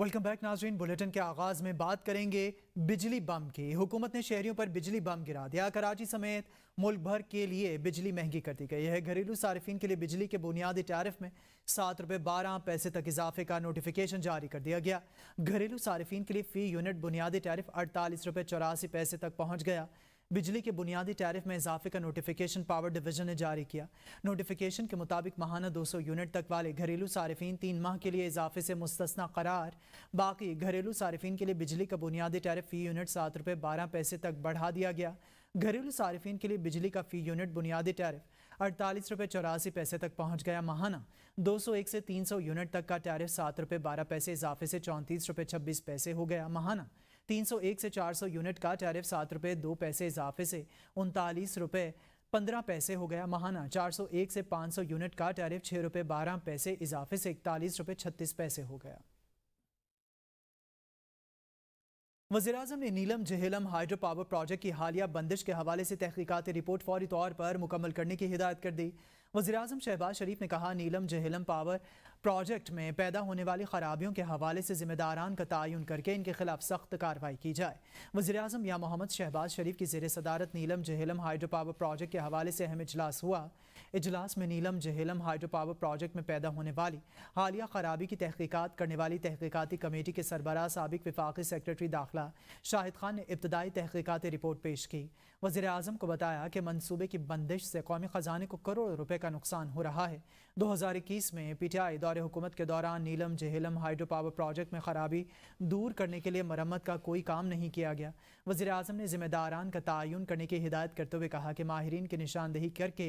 welcome back नाजरीन bulletin के आगाज में बात करेंगे बिजली बम की हुकूमत ने शहरियों पर बिजली बम गिरा दिया कराची समेत मुल्क भर के लिए बिजली महंगी कर दी गई है घरेलू सार्फिन के लिए बिजली के बुनियादी टैरिफ में सात रुपये बारह पैसे तक इजाफे का नोटिफिकेशन जारी कर दिया गया घरेलू सार्फिन के लिए फ़ी यूनिट बुनियादी टैरिफ अड़तालीस रुपये चौरासी पैसे तक पहुँच गया बिजली के बुनियादी टैरिफ में इजाफे का नोटिफिकेशन पावर डिवीजन ने जारी किया नोटिफिकेशन के मुताबिक माहाना 200 यूनिट तक वाले घरेलू सार्फिन तीन माह के लिए इजाफे से मुस्तना करार बाकी घरेलू सार्फिन के लिए बिजली का बुनियादी टैरिफ फी यूनिट सात रुपये बारह पैसे तक बढ़ा दिया गया घरेलू सार्फिन के लिए बिजली का फी यूनिट बुनियादी टैरिफ अड़तालीस रुपये चौरासी पैसे तक पहुँच गया माहाना दो सौ एक से तीन सौ यूनिट तक का टैरिफ सात रुपये बारह पैसे इजाफे से चौंतीस रुपये छब्बीस पैसे हो गया माहाना 301 से 400 यूनिट का टैरिफ सात रुपये दो पैसे इजाफे से उनतालीस रुपये पंद्रह पैसे हो गया महाना 401 से 500 यूनिट का टैरिफ छः रुपये बारह पैसे इजाफे से इकतालीस रुपये छत्तीस पैसे हो गया वजी अजम ने Neelum Jhelum hydro power project की हालिया बंदिश के हवाले से तहकीकती रिपोर्ट फौरी तौर पर मुकम्मल करने की हिदायत कर दी वजी अजम शहबाज शरीफ ने कहा नीलम जहलम पावर प्रोजेक्ट में पैदा होने वाली खराबियों के हवाले से जिम्मेदारान का तयन करके इनके खिलाफ सख्त कार्रवाई की जाए वजी अजम या मोहम्मद शहबाज शरीफ की जेर सदारत Neelum Jhelum hydro power project के हवाले से अहम इजलास हुआ इजलास में Neelum Jhelum hydro power project में पैदा होने वाली हालिया खराबी की तहकीकत करने वाली तहकीकती कमेटी के सरबराह सबक विफाक़ी सेक्रेटरी दाखिला शाहिद खान ने इब्तदाई तहकीकती रिपोर्ट पेश की वजी अजम को बताया कि मनसूबे की बंदिश से कौमी ख़जाने को करोड़ों रुपये का नुकसान हो रहा है दो हज़ार इक्कीस में पी टी आई दौर हुकूमत के दौरान Neelum Jhelum hydro power project में ख़राबी दूर करने के लिए मरम्मत का कोई काम नहीं किया गया वजी अजम ने जिम्मेदारान का तयन करने की हिदायत करते हुए कहा कि माहरीन की निशानदेही करके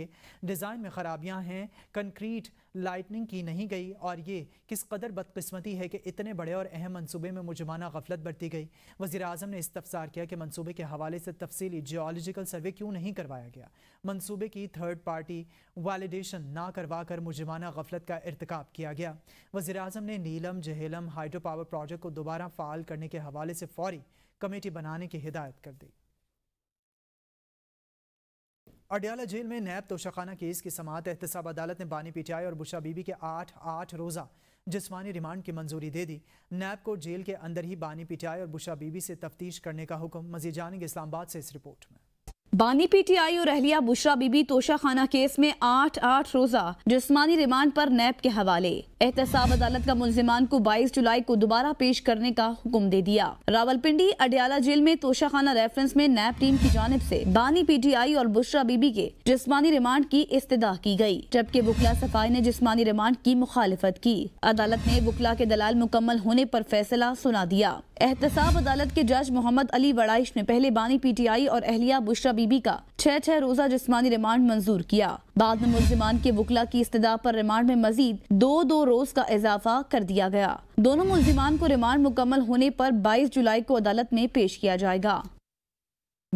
डिज़ाइन में खराबियाँ हैं कंक्रीट लाइटनिंग की नहीं गई और ये किस कदर बदकस्मती है कि इतने बड़े और अहम मनसूबे में मुजमाना गफलत बरती गई वज़ी अजम ने इस्तफसार किया कि मनसूबे के हवाले से तफसली जियोलॉजिकल सर्वे क्यों नहीं करवाया गया मनसूबे की थर्ड पार्टी वालिडेशन ना करवा कर मुजमाना गफलत का इरतकब किया गया वज़ी अजम ने Neelum Jhelum hydro power project को दोबारा फ़ाल करने के हवाले से फौरी कमेटी बनाने की हिदायत कर दी अडयाला जेल में नैब तोशाखाना केस की समात एहतसाब अदालत ने बानी पिटाई और बुशा बीबी के आठ आठ रोज़ा जिसमानी रिमांड की मंजूरी दे दी नैब को जेल के अंदर ही बानी पिटाई और बुशा बीबी से तफ्तीश करने का हुक्म मजीद जानेंगे इस्लामाबाद से इस रिपोर्ट में बानी पीटीआई और अहलिया बुशरा बीबी तोशा खाना केस में आठ आठ रोजा जिसमानी रिमांड पर नैब के हवाले एहतसाब अदालत का मुलजिमान को 22 जुलाई को दोबारा पेश करने का हुक्म दे दिया रावलपिंडी अडियाला जेल में तोशा खाना रेफरेंस में नैब टीम की जानब से बानी पीटीआई और बुशरा बीबी के जिसमानी रिमांड की इस्तः की गयी जबकि बुकला सफाई ने जिसमानी रिमांड की मुखालफत की अदालत ने बुकला के दलाल मुकम्मल होने आरोप फैसला सुना दिया एहतसाब अदालत के जज मोहम्मद अली वड़ाइश ने पहले बानी पी और अहलिया बुशरा करीबी का छह छह रोजा जिसमानी रिमांड मंजूर किया बाद में मुलजिमान के वकला की इस्तः पर रिमांड में मजीद दो दो रोज का इजाफा कर दिया गया दोनों मुलजिमान को रिमांड मुकम्मल होने पर 22 जुलाई को अदालत में पेश किया जाएगा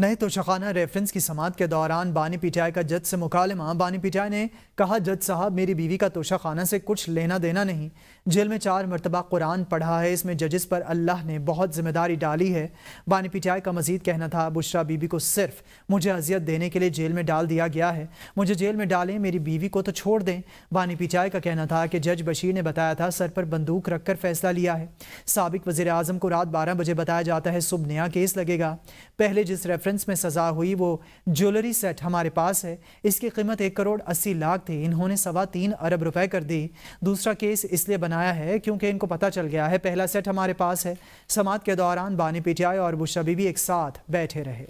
नए तोशाखाना रेफरेंस की समात के दौरान बानी पीटीआई का जज से मुकालमा बानी पीटीआई ने कहा जज साहब मेरी बीवी का तोशाखाना से कुछ लेना देना नहीं जेल में चार मरतबा कुरान पढ़ा है इसमें जजेस पर अल्लाह ने बहुत जिम्मेदारी डाली है बानी पीटीआई का मजीद कहना था बुशरा बीबी को सिर्फ मुझे अजियत देने के लिए जेल में डाल दिया गया है मुझे जेल में डालें मेरी बीवी को तो छोड़ दें बानी पीटीआई का कहना था कि जज बशीर ने बताया था सर पर बंदूक रख कर फैसला लिया है सबक वजी अजम को रात बारह बजे बताया जाता है सुबह नया केस लगेगा पहले जिस रेफरेंस में सज़ा हुई वो ज्वेलरी सेट हमारे पास है इसकी कीमत एक करोड़ अस्सी लाख थी इन्होंने सवा तीन अरब रुपए कर दी दूसरा केस इसलिए बनाया है क्योंकि इनको पता चल गया है पहला सेट हमारे पास है समात के दौरान बानी पीटीआई और बुशबी भी एक साथ बैठे रहे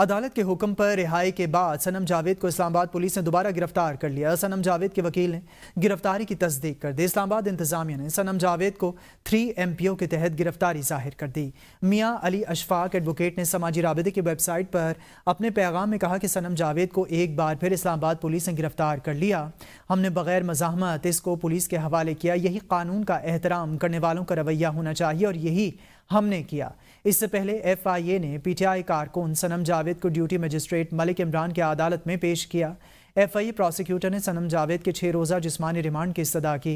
अदालत के हुक्म पर रिहाई के बाद सनम जावेद को इस्लामाबाद पुलिस ने दोबारा गिरफ्तार कर लिया सनम जावेद के वकील ने गिरफ्तारी की तस्दीक कर दी इस्लामाबाद इंतजामिया ने सनम जावेद को थ्री एम पी ओ के तहत गिरफ्तारी जाहिर कर दी मियाँ अली अशफाक एडवोकेट ने समाजी रबते की वेबसाइट पर अपने पैगाम में कहा कि सनम जावेद को एक बार फिर इस्लामाबाद पुलिस ने गिरफ्तार कर लिया हमने बगैर मजामत इसको पुलिस के हवाले किया यही कानून का एहतराम करने वालों का रवैया होना चाहिए और यही हमने किया इससे पहले एफआईए ने पीटीआई कारकुन सनम जावेद को ड्यूटी मजिस्ट्रेट मलिक इमरान की अदालत में पेश किया एफआईए प्रोसिक्यूटर ने सनम जावेद के छः रोज़ा जिसमानी रिमांड की सदा की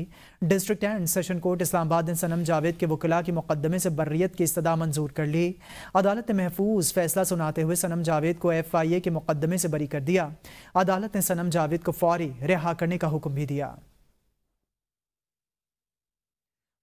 district and session court Islamabad ने सनम जावेद के वकला के मुकदमे से बर्रियत की सदा मंजूर कर ली अदालत ने महफूज फैसला सुनाते हुए सनम जावेद को एफ आई ए के मुकदमे से बरी कर दिया अदालत ने सनम जावेद को फौरी रिहा करने का हुक्म भी दिया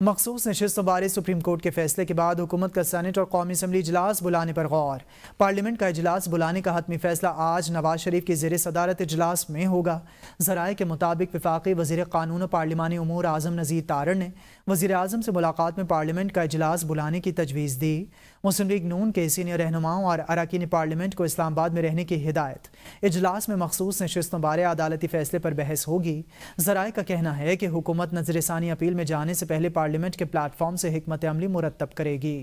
मखसूस नशस्त बारे सुप्रीम कोर्ट के फैसले के बाद हुकूमत का सैनट और कौमी असम्बली इजलास बुलाने पर गौर पार्लियामेंट का इजलास बुलाने का हतमी फैसला आज नवाज शरीफ के जेर सदारत इजलास में होगा जराए के मुताबिक विफाक़ी वजीर कानून और पार्लिमानी अमूर आजम नज़ीर तारण ने वजी अजम से मुलाकात में पार्लियामेंट का इजलास बुलाने की तजवीज़ दी मुस्लिम लीग नून के सीनियर रहनुमाओं और अरकान पार्लियामेंट को इस्लामाबाद में रहने की हिदायत इजलास में मखसूस नशस्तों बारे अदालती फैसले पर बहस होगी जराए का कहना है कि हुकूमत नजरसानी अपील में जाने से पहले पार्लियामेंट के प्लेटफॉर्म से हमत अमली मुरतब करेगी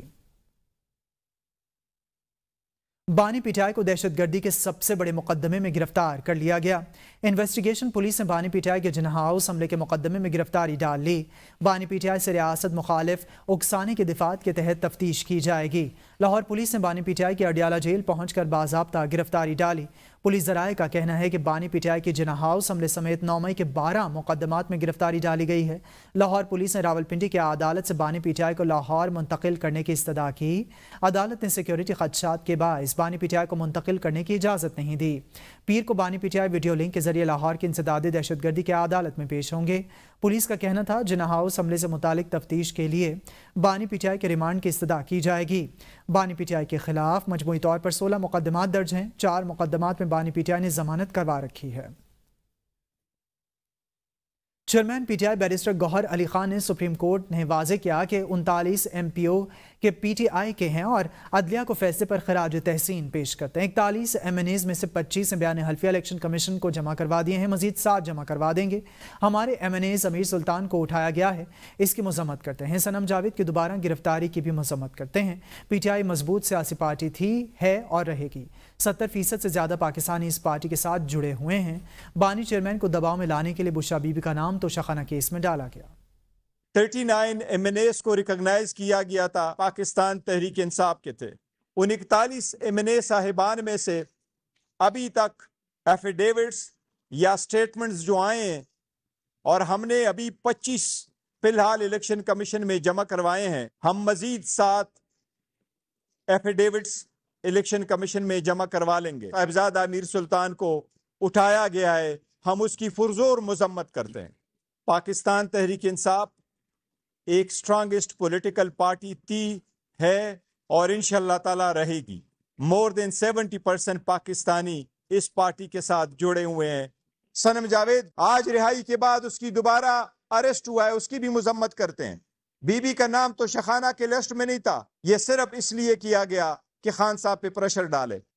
बानी पिटाई को दहशतगर्दी के सबसे बड़े मुकदमे में गिरफ्तार कर लिया गया इन्वेस्टिगेशन पुलिस ने बानी पिटाई के जिन्हा हाउस हमले के मुकदमे में गिरफ्तारी डाल ली बानी पिटाई से रियासत मुखालिफ उकसाने के दिफात के तहत तफ्तीश की जाएगी लाहौर पुलिस ने बानी पिटाई की अडियाला जेल पहुंचकर कर गिरफ्तारी डाली पुलिस जराए का कहना है कि बानी पीटीआई के जिना हाउस हमले समेत नौ मई के बारह मुकदमात में गिरफ्तारी डाली गई है लाहौर पुलिस ने रावलपिंडी की अदालत से बानी पीटीआई को लाहौर मुंतकिल करने की इस्तः की अदालत ने सिक्योरिटी खदशात के बायस बानी पीटीआई को मुंतकिल करने की इजाज़त नहीं दी पीर को बानी पीटीआई वीडियो लिंक के जरिए लाहौर की इंसदादी दहशतगर्दी की अदालत में पेश होंगे पुलिस का कहना था जिना हाउस हमले से मुतालिक तफ्तीश के लिए बानी पीटीआई के रिमांड की इस्तः की जाएगी बानी पीटीआई के खिलाफ मजमू तौर पर सोलह मुकदमा दर्ज हैं चार मुकदमा में बानी पीटीआई ने जमानत करवा रखी है chairman PTI barrister Gohar Ali Khan ने सुप्रीम कोर्ट ने वाजे किया कि उनतालीस एम पी ओ के पीटीआई के हैं और अदलिया को फैसले पर खराज तहसीन पेश करते हैं इकतालीस एम एन एज में से पच्चीस एम बयान हल्फिया इलेक्शन कमीशन को जमा करवा दिए हैं मजीद सात जमा करवा देंगे हमारे एम एन एज अमीर सुल्तान को उठाया गया है इसकी मजम्मत करते हैं सनम जावेद की दोबारा गिरफ्तारी की भी मजम्मत करते हैं पी टी आई मजबूत सियासी पार्टी थी है और रहेगी सत्तर फीसद से ज़्यादा पाकिस्तानी इस पार्टी के साथ जुड़े हुए हैं बानी चेयरमैन को दबाव में लाने के लिए बुशा बीबी का नाम तोशाखाना केस में डाला गया 39 एमएनएस को रिकॉग्नाइज किया गया था पाकिस्तान तहरीक इंसाफ के थे उन इकतालीस एम एन ए साहिबान में से अभी तक एफिडेविट्स या स्टेटमेंट्स जो आए हैं और हमने अभी 25 फिलहाल इलेक्शन कमीशन में जमा करवाए हैं हम मजीद सात एफिडेविट्स इलेक्शन कमीशन में जमा करवा लेंगे साहबजादा मीर सुल्तान को उठाया गया है हम उसकी फुरजोर मजम्मत करते हैं पाकिस्तान तहरीक इंसाफ एक स्ट्रांगेस्ट पॉलिटिकल पार्टी थी है और इन ताला रहेगी more than seventy percent Pakistani इस पार्टी के साथ जुड़े हुए हैं सनम जावेद आज रिहाई के बाद उसकी दोबारा अरेस्ट हुआ है उसकी भी मजम्मत करते हैं बीबी का नाम तो शखाना के लिस्ट में नहीं था यह सिर्फ इसलिए किया गया कि खान साहब पे प्रेशर डाले